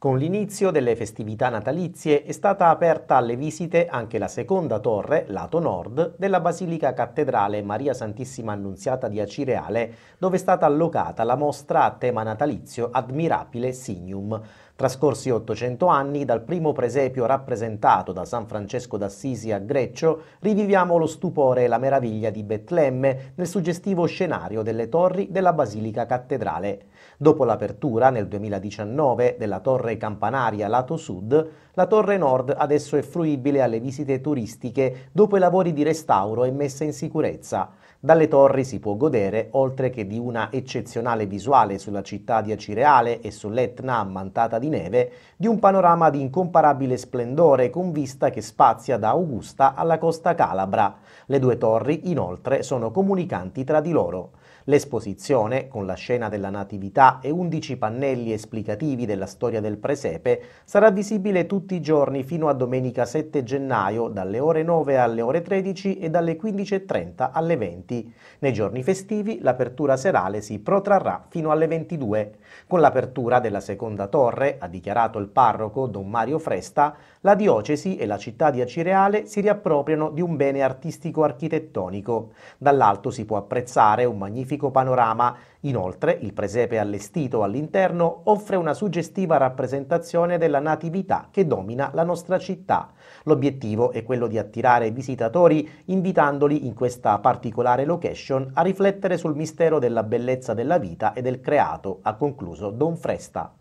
Con l'inizio delle festività natalizie è stata aperta alle visite anche la seconda torre, lato nord, della Basilica Cattedrale Maria Santissima Annunziata di Acireale, dove è stata allocata la mostra a tema natalizio Admirabile Signum. Trascorsi 800 anni dal primo presepio rappresentato da San Francesco d'Assisi a Greccio, riviviamo lo stupore e la meraviglia di Betlemme nel suggestivo scenario delle torri della Basilica Cattedrale. Dopo l'apertura nel 2019 della torre torre campanaria lato sud, la torre nord adesso è fruibile alle visite turistiche dopo i lavori di restauro e messa in sicurezza. Dalle torri si può godere, oltre che di una eccezionale visuale sulla città di Acireale e sull'Etna ammantata di neve, di un panorama di incomparabile splendore con vista che spazia da Augusta alla costa Calabra. Le due torri, inoltre, sono comunicanti tra di loro. L'esposizione, con la scena della Natività e 11 pannelli esplicativi della storia del presepe, sarà visibile tutti i giorni fino a domenica 7 gennaio dalle ore 9 alle ore 13 e dalle 15.30 alle 20. Nei giorni festivi l'apertura serale si protrarrà fino alle 22. Con l'apertura della seconda torre, ha dichiarato il parroco Don Mario Fresta, la diocesi e la città di Acireale si riappropriano di un bene artistico architettonico. Dall'alto si può apprezzare un magnifico magnifico panorama. Inoltre, il presepe allestito all'interno offre una suggestiva rappresentazione della natività che domina la nostra città. L'obiettivo è quello di attirare visitatori invitandoli in questa particolare location a riflettere sul mistero della bellezza della vita e del creato, ha concluso Don Fresta.